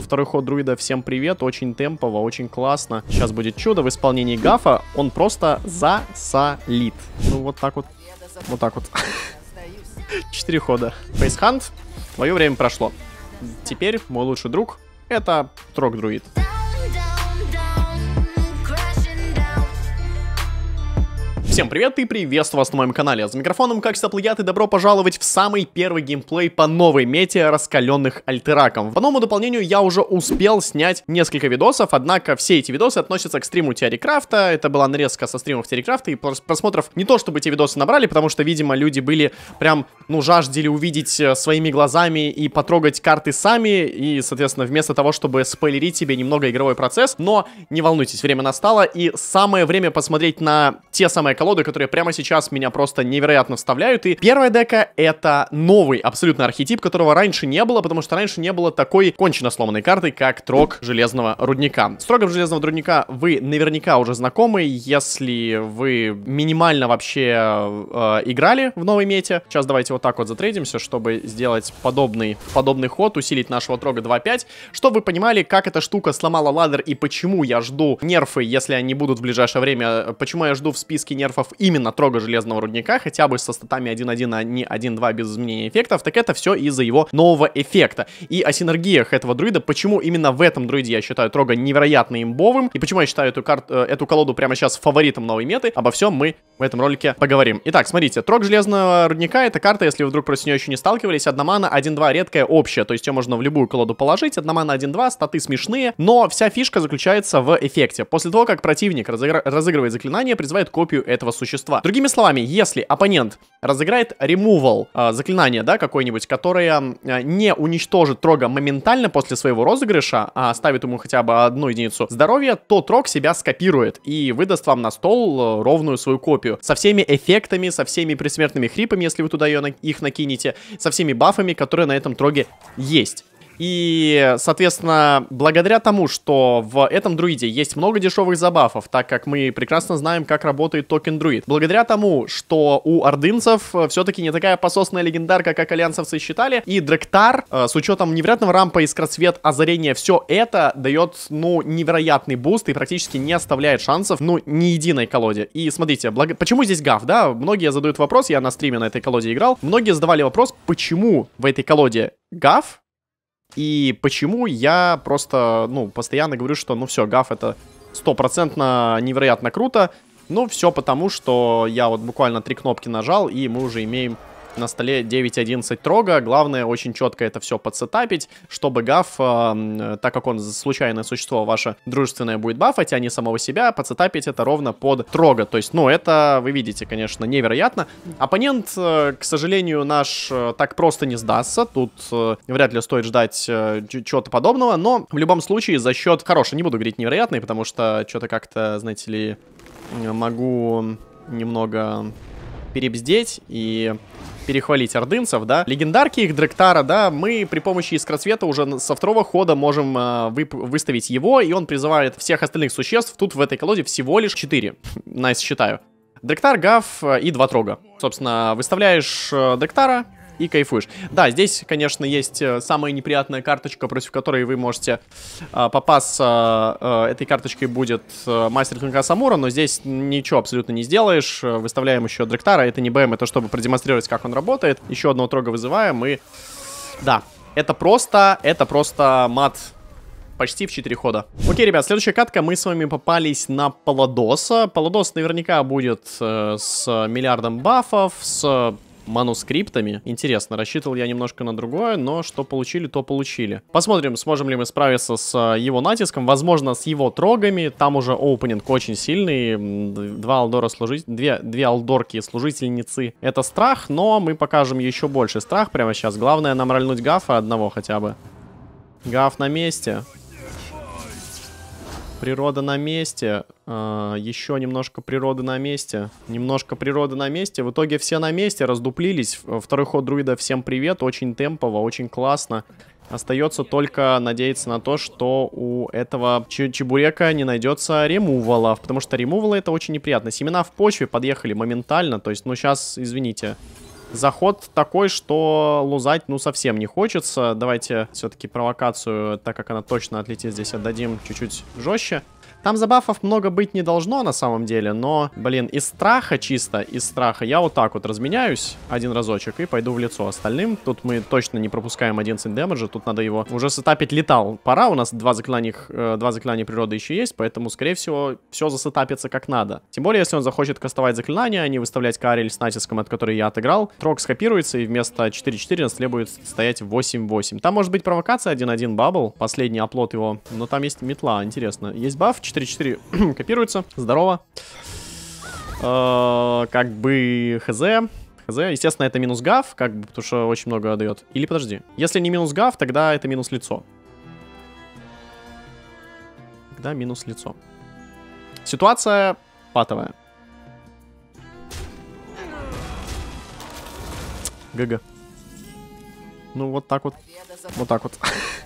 Второй ход друида, всем привет, очень темпово, очень классно. Сейчас будет чудо в исполнении Гафа, он просто засолит. Ну вот так вот, вот так вот. Четыре хода. Фейсхант, Мое время прошло. Теперь мой лучший друг, это трог друид Всем привет и приветствую вас на моем канале. За микрофоном, как всегда, плагиат и добро пожаловать в самый первый геймплей по новой мете раскаленных альтераком. По новому дополнению я уже успел снять несколько видосов, однако все эти видосы относятся к стриму Теорикрафта. Это была нарезка со стримов Теорикрафта и просмотров не то, чтобы эти видосы набрали, потому что, видимо, люди были прям, ну, жаждели увидеть э, своими глазами и потрогать карты сами, и, соответственно, вместо того, чтобы спойлерить себе немного игровой процесс, но не волнуйтесь, время настало, и самое время посмотреть на те самые колонки, колоды, которые прямо сейчас меня просто невероятно вставляют. И первая дека — это новый абсолютно архетип, которого раньше не было, потому что раньше не было такой кончено сломанной карты, как Трог Железного Рудника. С Трогом Железного Рудника вы наверняка уже знакомы, если вы минимально вообще э, играли в новой мете. Сейчас давайте вот так вот затрейдимся, чтобы сделать подобный, подобный ход, усилить нашего Трога 2.5, чтобы вы понимали, как эта штука сломала ладер и почему я жду нерфы, если они будут в ближайшее время, э, почему я жду в списке нерф нерфов именно трога железного рудника, хотя бы со статами 1.1, а не 1.2 без изменения эффектов, так это все из-за его нового эффекта. И о синергиях этого друида, почему именно в этом друиде я считаю трога невероятно имбовым, и почему я считаю эту, карт, э, эту колоду прямо сейчас фаворитом новой меты, обо всем мы в этом ролике поговорим. Итак, смотрите, трог железного рудника это карта, если вы вдруг против нее еще не сталкивались, одна мана, 12 редкая, общая, то есть ее можно в любую колоду положить, одна мана, 12 статы смешные, но вся фишка заключается в эффекте. После того, как противник разыгр... разыгрывает заклинание, призывает копию этого этого существа. Другими словами, если оппонент разыграет ремувал э, заклинание, да, какое-нибудь, которое э, не уничтожит трога моментально после своего розыгрыша, а ставит ему хотя бы одну единицу здоровья, то трог себя скопирует и выдаст вам на стол э, ровную свою копию. Со всеми эффектами, со всеми присмертными хрипами, если вы туда ее, на их накинете, со всеми бафами, которые на этом троге есть. И, соответственно, благодаря тому, что в этом друиде есть много дешевых забафов, так как мы прекрасно знаем, как работает токен друид, благодаря тому, что у ордынцев э, все-таки не такая пососная легендарка, как альянсовцы считали, и Дректар, э, с учетом невероятного рампа, искросвет, озарения, все это дает, ну, невероятный буст и практически не оставляет шансов, ну, ни единой колоде. И смотрите, благ... почему здесь гав, да? Многие задают вопрос, я на стриме на этой колоде играл, многие задавали вопрос, почему в этой колоде гав, и почему я просто, ну, постоянно говорю, что, ну все, гаф это стопроцентно невероятно круто. Ну, все потому, что я вот буквально три кнопки нажал, и мы уже имеем на столе 9-11 трога. Главное очень четко это все подсетапить, чтобы гаф, э, э, так как он случайное существо ваше дружественное будет бафать, а не самого себя, подсетапить это ровно под трога. То есть, ну, это вы видите, конечно, невероятно. Оппонент, э, к сожалению, наш э, так просто не сдастся. Тут э, вряд ли стоит ждать э, чего-то подобного, но в любом случае за счет... Хороший, не буду говорить невероятный, потому что что-то как-то, знаете ли, могу немного перебздеть и перехвалить ордынцев, да. Легендарки их Дректара, да, мы при помощи искроцвета уже со второго хода можем э, а, вы, выставить его, и он призывает всех остальных существ. Тут в этой колоде всего лишь 4. Найс, nice, считаю. Дректар, Гав э, и два трога. Собственно, выставляешь э, Дректара, и кайфуешь. Да, здесь, конечно, есть э, самая неприятная карточка, против которой вы можете э, попасться. Э, этой карточкой будет э, мастер клинка Самура, но здесь ничего абсолютно не сделаешь. Э, выставляем еще Дректара, это не БМ, это чтобы продемонстрировать, как он работает. Еще одного трога вызываем и... Да, это просто, это просто мат почти в 4 хода. Окей, ребят, следующая катка, мы с вами попались на Паладоса. Паладос наверняка будет э, с миллиардом бафов, с манускриптами. Интересно, рассчитывал я немножко на другое, но что получили, то получили. Посмотрим, сможем ли мы справиться с а, его натиском, возможно, с его трогами. Там уже опенинг очень сильный, два алдора служить, две, две алдорки служительницы. Это страх, но мы покажем еще больше страх прямо сейчас. Главное нам рольнуть гафа одного хотя бы. Гаф на месте. Природа на месте. А, еще немножко природы на месте. Немножко природы на месте. В итоге все на месте, раздуплились. Второй ход друида всем привет. Очень темпово, очень классно. Остается только надеяться на то, что у этого чебурека не найдется ремувалов, потому что ремувалы это очень неприятно. Семена в почве подъехали моментально, то есть, ну сейчас, извините, Заход такой, что лузать, ну, совсем не хочется. Давайте все-таки провокацию, так как она точно отлетит здесь, отдадим чуть-чуть жестче. Там забафов много быть не должно на самом деле, но, блин, из страха чисто, из страха я вот так вот разменяюсь один разочек и пойду в лицо остальным. Тут мы точно не пропускаем один демеджа, тут надо его уже сетапить летал. Пора, у нас два заклинания, э, два заклинания природы еще есть, поэтому, скорее всего, все засетапится как надо. Тем более, если он захочет кастовать заклинания, а не выставлять карель с натиском, от которой я отыграл, трок скопируется и вместо 4-4 нас требует стоять 8-8. Там может быть провокация 1-1 бабл, последний оплот его, но там есть метла, интересно. Есть баф 4-4 копируется. Здорово. Э, как бы хз. Хз. Естественно, это минус гав, как бы, потому что очень много дает. Или подожди. Если не минус гав, тогда это минус лицо. Тогда минус лицо. Ситуация патовая. ГГ. Ну, вот так вот. Вот так вот.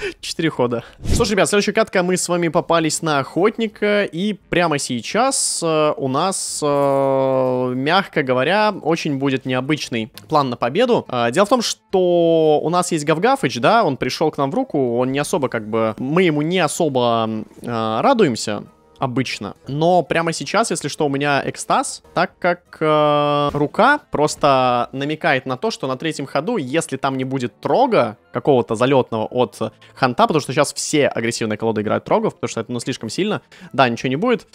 Четыре хода. Что ж, ребят, следующая катка мы с вами попались на охотника, и прямо сейчас э, у нас, э, мягко говоря, очень будет необычный план на победу. Э, дело в том, что у нас есть Гавгафыч, да, он пришел к нам в руку, он не особо как бы... Мы ему не особо э, радуемся, обычно. Но прямо сейчас, если что, у меня экстаз, так как э, рука просто намекает на то, что на третьем ходу, если там не будет трога, какого-то залетного от ханта, потому что сейчас все агрессивные колоды играют трогов, потому что это ну, слишком сильно. Да, ничего не будет.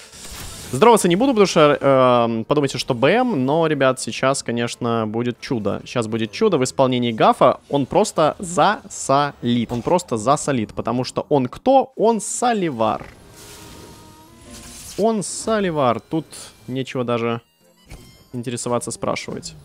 Здороваться не буду, потому что э, подумайте, что БМ, но, ребят, сейчас, конечно, будет чудо. Сейчас будет чудо в исполнении Гафа. Он просто засолит. Он просто засолит, потому что он кто? Он Соливар. Он Саливар. Тут нечего даже интересоваться, спрашивать.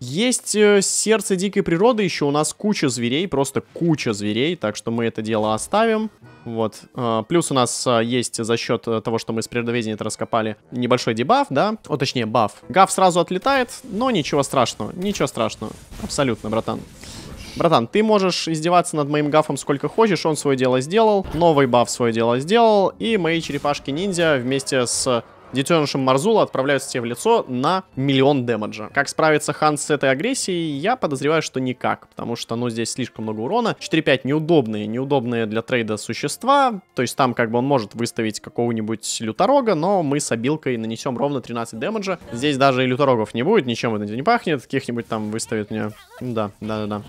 Есть э, сердце дикой природы, еще у нас куча зверей, просто куча зверей, так что мы это дело оставим. Вот. Э, плюс у нас э, есть за счет того, что мы с природоведения раскопали, небольшой дебаф, да? О, точнее, баф. Гав сразу отлетает, но ничего страшного, ничего страшного. Абсолютно, братан. Братан. Братан, ты можешь издеваться над моим гафом сколько хочешь, он свое дело сделал, новый баф свое дело сделал, и мои черепашки-ниндзя вместе с Детенышем Марзула отправляются тебе в лицо на миллион демеджа. Как справится Ханс с этой агрессией, я подозреваю, что никак, потому что, ну, здесь слишком много урона. 4-5 неудобные, неудобные для трейда существа, то есть там как бы он может выставить какого-нибудь люторога, но мы с обилкой нанесем ровно 13 демеджа. Здесь даже и люторогов не будет, ничем это не пахнет, каких-нибудь там выставит мне... Да, да-да-да.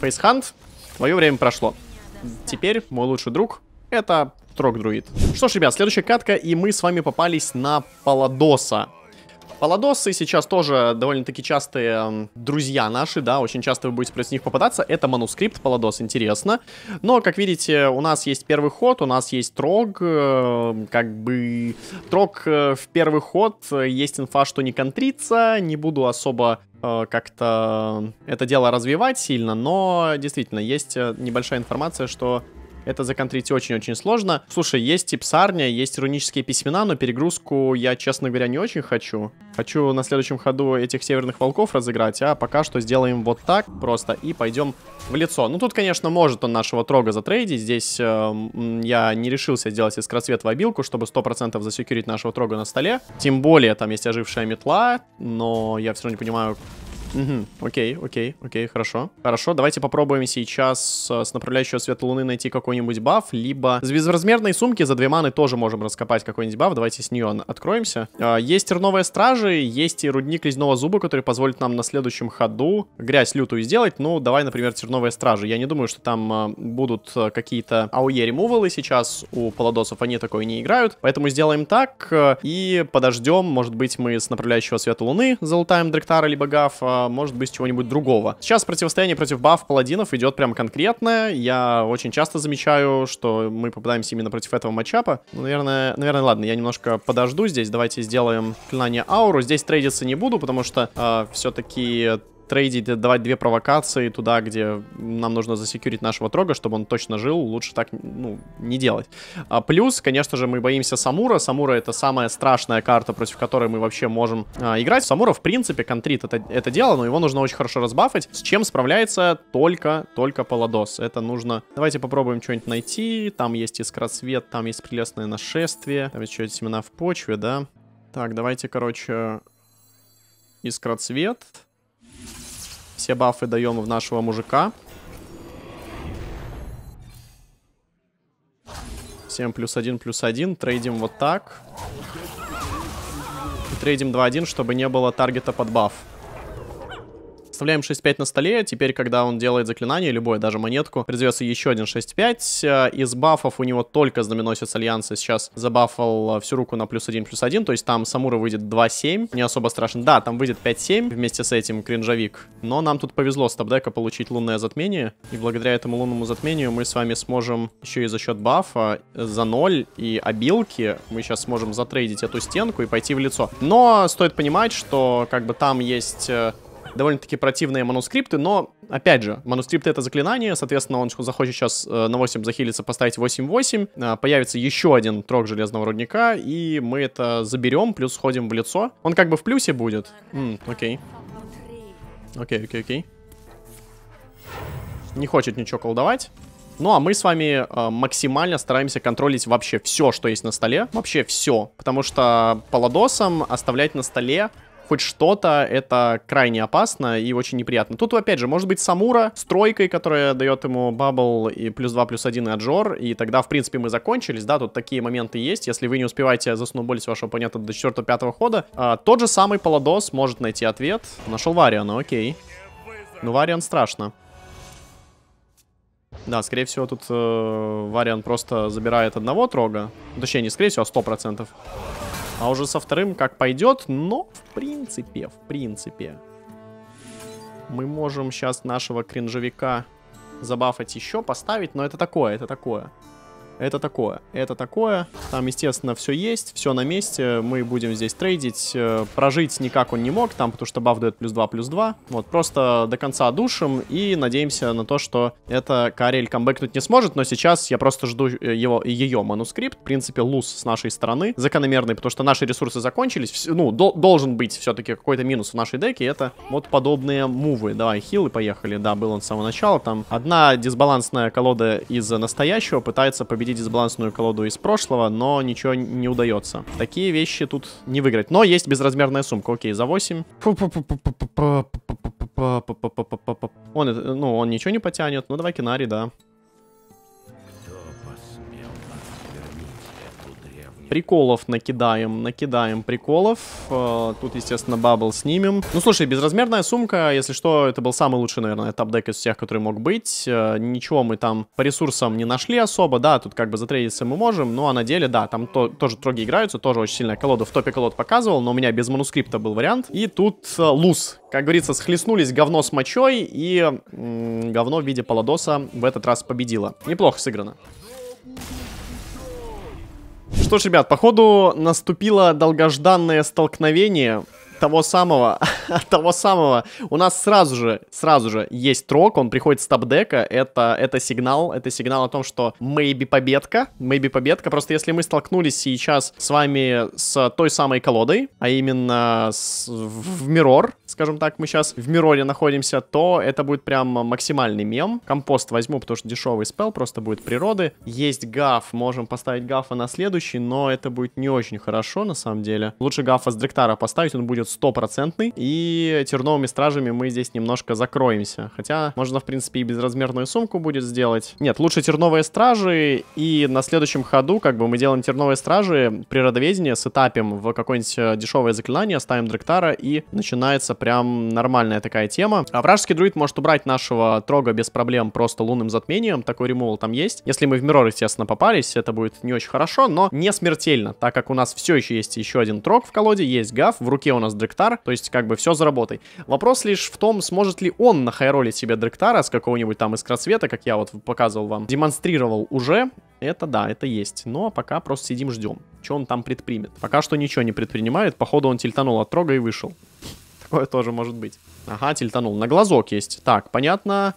Фейсхант, твое время прошло. Теперь мой лучший друг — это Строк друид. Что ж, ребят, следующая катка, и мы с вами попались на Паладоса. Паладосы сейчас тоже довольно-таки частые друзья наши, да, очень часто вы будете против них попадаться. Это манускрипт Паладос, интересно. Но, как видите, у нас есть первый ход, у нас есть трог, э, как бы... Трог э, в первый ход, э, есть инфа, что не контрится, не буду особо как-то это дело развивать сильно, но действительно есть небольшая информация, что это законтрить очень-очень сложно. Слушай, есть типсарня, есть рунические письмена, но перегрузку я, честно говоря, не очень хочу. Хочу на следующем ходу этих северных волков разыграть, а пока что сделаем вот так просто и пойдем в лицо. Ну, тут, конечно, может он нашего трога затрейдить. Здесь э, я не решился сделать из красвет в обилку, чтобы 100% засекюрить нашего трога на столе. Тем более, там есть ожившая метла, но я все равно не понимаю, Угу, окей, окей, окей, хорошо. Хорошо, давайте попробуем сейчас э, с направляющего света луны найти какой-нибудь баф, либо с безразмерной сумки за две маны тоже можем раскопать какой-нибудь баф, давайте с нее откроемся. А, есть терновые стражи, есть и рудник ледяного зуба, который позволит нам на следующем ходу грязь лютую сделать, ну давай, например, терновые стражи. Я не думаю, что там э, будут э, какие-то ауе ремувалы сейчас у паладосов, они такое не играют, поэтому сделаем так и подождем, может быть мы с направляющего света луны залутаем Дректара либо Гафа, а, может быть, чего-нибудь другого. Сейчас противостояние против баф паладинов идет прям конкретное. Я очень часто замечаю, что мы попадаемся именно против этого матчапа. Ну, наверное, наверное, ладно, я немножко подожду здесь. Давайте сделаем клинание ауру. Здесь трейдиться не буду, потому что э, а, все-таки трейдить, давать две провокации туда, где нам нужно засекюрить нашего трога, чтобы он точно жил, лучше так ну, не делать. А плюс, конечно же, мы боимся Самура. Самура это самая страшная карта, против которой мы вообще можем а, играть. Самура, в принципе, контрит это, это дело, но его нужно очень хорошо разбафать, с чем справляется только, только Паладос. Это нужно... Давайте попробуем что-нибудь найти. Там есть искроцвет, там есть прелестное нашествие, там еще семена в почве, да? Так, давайте, короче, искроцвет... Все бафы даем в нашего мужика. Всем плюс один, плюс один. Трейдим вот так. И трейдим 2-1, чтобы не было таргета под баф. Вставляем 6-5 на столе, теперь, когда он делает заклинание, любое, даже монетку, придется еще один 6-5. Э, из бафов у него только знаменосец Альянса сейчас забафал э, всю руку на плюс 1, плюс 1, то есть там Самура выйдет 2-7, не особо страшно. Да, там выйдет 5-7 вместе с этим кринжовик, но нам тут повезло с табдека получить лунное затмение, и благодаря этому лунному затмению мы с вами сможем еще и за счет бафа за 0 и обилки мы сейчас сможем затрейдить эту стенку и пойти в лицо. Но стоит понимать, что как бы там есть э, довольно-таки противные манускрипты, но, опять же, манускрипты это заклинание, соответственно, он захочет сейчас э, на 8 захилиться, поставить 8-8, э, появится еще один трог железного рудника, и мы это заберем, плюс сходим в лицо. Он как бы в плюсе будет. окей. Окей, окей, окей. Не хочет ничего колдовать. Ну а мы с вами э, максимально стараемся контролить вообще все, что есть на столе. Вообще все. Потому что по ладосам оставлять на столе хоть что-то, это крайне опасно и очень неприятно. Тут, опять же, может быть Самура с тройкой, которая дает ему бабл и плюс 2, плюс 1 и аджор, и тогда, в принципе, мы закончились, да, тут такие моменты есть. Если вы не успеваете заснуболить вашего оппонента до 4-5 хода, а, тот же самый Паладос может найти ответ. Нашел Вариана, окей. Ну, Вариан страшно. Да, скорее всего, тут э, Вариан просто забирает одного трога. Точнее, не скорее всего, а 100%. А уже со вторым как пойдет, но в принципе, в принципе, мы можем сейчас нашего кринжевика забафать еще, поставить, но это такое, это такое это такое, это такое. Там, естественно, все есть, все на месте. Мы будем здесь трейдить. Э, прожить никак он не мог, там, потому что баф дает плюс 2, плюс 2. Вот, просто до конца душим и надеемся на то, что эта Карель камбэкнуть не сможет. Но сейчас я просто жду э, его, ее манускрипт. В принципе, луз с нашей стороны закономерный, потому что наши ресурсы закончились. Ну, дол должен быть все-таки какой-то минус в нашей деке. Это вот подобные мувы. Давай, хилы, поехали. Да, был он с самого начала. Там одна дисбалансная колода из настоящего пытается победить победить дисбалансную колоду из прошлого, но ничего не удается. Такие вещи тут не выиграть. Но есть безразмерная сумка. Окей, за 8. Он, э, ну, он ничего не потянет. Ну, давай Кинари, да. Приколов накидаем, накидаем приколов. Э, тут, естественно, бабл снимем. Ну, слушай, безразмерная сумка, если что, это был самый лучший, наверное, топ из всех, который мог быть. Э, ничего мы там по ресурсам не нашли особо, да, тут как бы затрейдиться мы можем, но ну, а на деле, да, там то, тоже троги играются, тоже очень сильная колода в топе колод показывал, но у меня без манускрипта был вариант. И тут э, луз, как говорится, схлестнулись говно с мочой, и говно в виде поладоса в этот раз победило. Неплохо сыграно. Что ж, ребят, походу наступило долгожданное столкновение того самого, того самого. У нас сразу же, сразу же есть трок, он приходит с топ-дека, это, это сигнал, это сигнал о том, что maybe победка, maybe победка, просто если мы столкнулись сейчас с вами с той самой колодой, а именно с, в, в Mirror, скажем так, мы сейчас в Мироре находимся, то это будет прям максимальный мем. Компост возьму, потому что дешевый спел просто будет природы. Есть гаф, можем поставить гафа на следующий, но это будет не очень хорошо, на самом деле. Лучше гафа с Дректара поставить, он будет стопроцентный. И терновыми стражами мы здесь немножко закроемся. Хотя можно, в принципе, и безразмерную сумку будет сделать. Нет, лучше терновые стражи. И на следующем ходу, как бы, мы делаем терновые стражи, природоведение, сетапим в какое-нибудь э, дешевое заклинание, ставим Дректара, и начинается Прям нормальная такая тема. А вражеский друид может убрать нашего трога без проблем просто лунным затмением. Такой ремоул там есть. Если мы в Мирор, естественно, попались, это будет не очень хорошо, но не смертельно, так как у нас все еще есть еще один трог в колоде, есть гав, в руке у нас Дректар, то есть как бы все заработай. Вопрос лишь в том, сможет ли он нахайролить себе Дректара с какого-нибудь там искросвета, как я вот показывал вам, демонстрировал уже, это да, это есть. Но пока просто сидим ждем, что он там предпримет. Пока что ничего не предпринимает, походу он тильтанул от трога и вышел. Такое тоже может быть. Ага, тильтанул. На глазок есть. Так, понятно,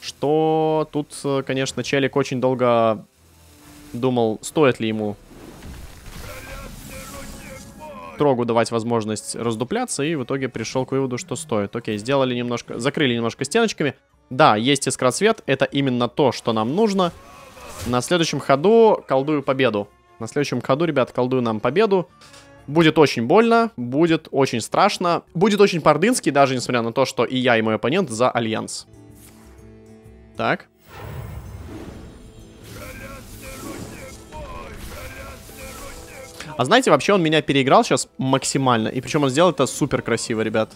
что тут, э, конечно, челик очень долго думал, стоит ли ему трогу давать возможность раздупляться, и в итоге пришел к выводу, что стоит. Окей, сделали немножко, закрыли немножко стеночками. Да, есть искросвет, это именно то, что нам нужно. На следующем ходу колдую победу. На следующем ходу, ребят, колдую нам победу. Будет очень больно, будет очень страшно, будет очень пардынский, даже несмотря на то, что и я, и мой оппонент за альянс. Так. А знаете, вообще он меня переиграл сейчас максимально. И причем он сделал это супер красиво, ребят.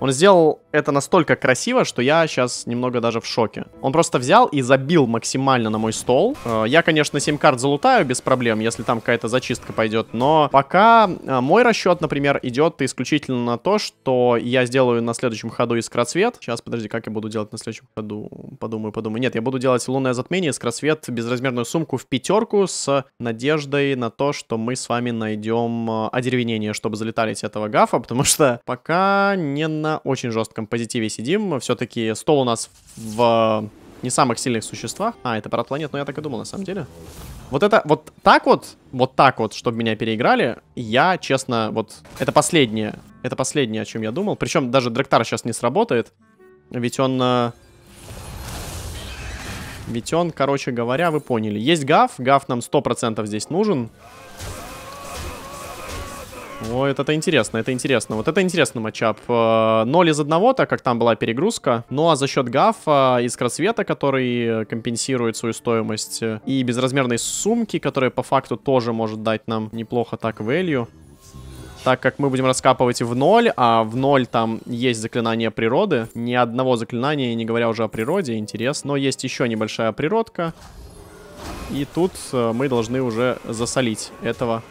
Он сделал это настолько красиво, что я сейчас немного даже в шоке. Он просто взял и забил максимально на мой стол. Э, я, конечно, 7 карт залутаю без проблем, если там какая-то зачистка пойдет, но пока э, мой расчет, например, идет исключительно на то, что я сделаю на следующем ходу искроцвет. Сейчас, подожди, как я буду делать на следующем ходу? Подумаю, подумаю. Нет, я буду делать лунное затмение, искроцвет, безразмерную сумку в пятерку с надеждой на то, что мы с вами найдем э, одеревенение, чтобы залетали с этого гафа, потому что пока не на на очень жестком позитиве сидим. Все-таки стол у нас в э, не самых сильных существах. А, это планет? но я так и думал, на самом деле. Вот это, вот так вот, вот так вот, чтобы меня переиграли, я, честно, вот, это последнее, это последнее, о чем я думал. Причем даже Дректар сейчас не сработает, ведь он... Э, ведь он, короче говоря, вы поняли. Есть гаф, гаф нам 100% здесь нужен. Вот это интересно, это интересно. Вот это интересно, матчап. Э, ноль из одного, так как там была перегрузка. Ну а за счет гафа искросвета, который компенсирует свою стоимость, и безразмерной сумки, которая по факту тоже может дать нам неплохо так value так как мы будем раскапывать в ноль, а в ноль там есть заклинание природы. Ни одного заклинания, не говоря уже о природе, интересно. Но есть еще небольшая природка. И тут э, мы должны уже засолить этого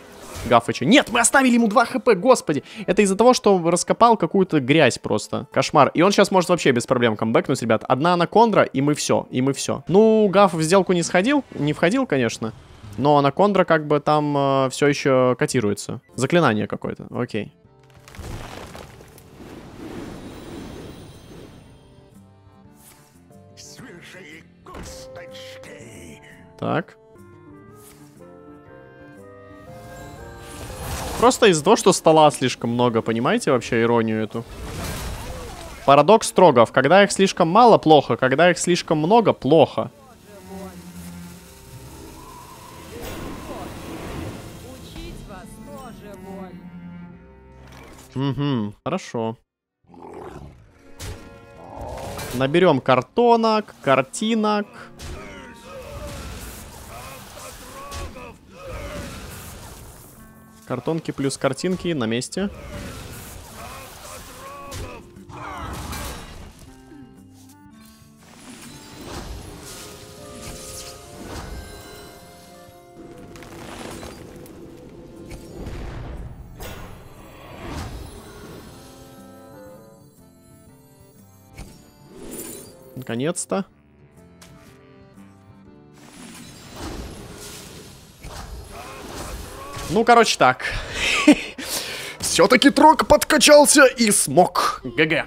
Гафыча. Нет, мы оставили ему 2 хп, господи. Это из-за того, что раскопал какую-то грязь просто. Кошмар. И он сейчас может вообще без проблем камбэкнуть, ребят. Одна анакондра, и мы все, и мы все. Ну, Гаф в сделку не сходил, не входил, конечно. Но анакондра как бы там э, все еще котируется. Заклинание какое-то, окей. Так. Просто из-за того, что стола слишком много, понимаете вообще иронию эту? Парадокс строгов. Когда их слишком мало, плохо. Когда их слишком много, плохо. Угу, хорошо. Наберем картонок, картинок. Картонки плюс картинки на месте. Наконец-то. Ну, короче, так. Все-таки трог подкачался и смог. ГГ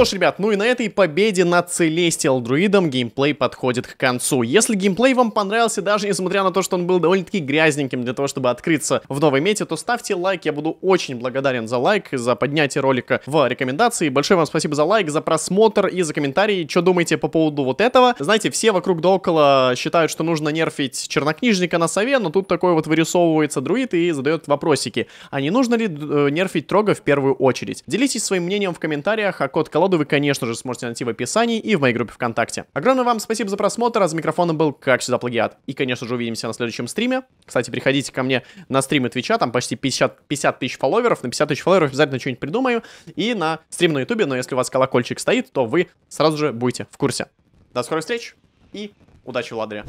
что ж, ребят, ну и на этой победе над Celestial Друидом геймплей подходит к концу. Если геймплей вам понравился, даже несмотря на то, что он был довольно-таки грязненьким для того, чтобы открыться в новой мете, то ставьте лайк, я буду очень благодарен за лайк, за поднятие ролика в рекомендации. Большое вам спасибо за лайк, за просмотр и за комментарии, что думаете по поводу вот этого. Знаете, все вокруг да около считают, что нужно нерфить чернокнижника на сове, но тут такой вот вырисовывается друид и задает вопросики. А не нужно ли э, нерфить трога в первую очередь? Делитесь своим мнением в комментариях, а код колод Коды вы, конечно же, сможете найти в описании и в моей группе ВКонтакте. Огромное вам спасибо за просмотр, а за микрофоном был, как всегда, плагиат. И, конечно же, увидимся на следующем стриме. Кстати, приходите ко мне на стримы Твича, там почти 50, 50 тысяч фолловеров. На 50 тысяч фолловеров обязательно что-нибудь придумаю. И на стрим на Ютубе, но если у вас колокольчик стоит, то вы сразу же будете в курсе. До скорых встреч и удачи в ладре.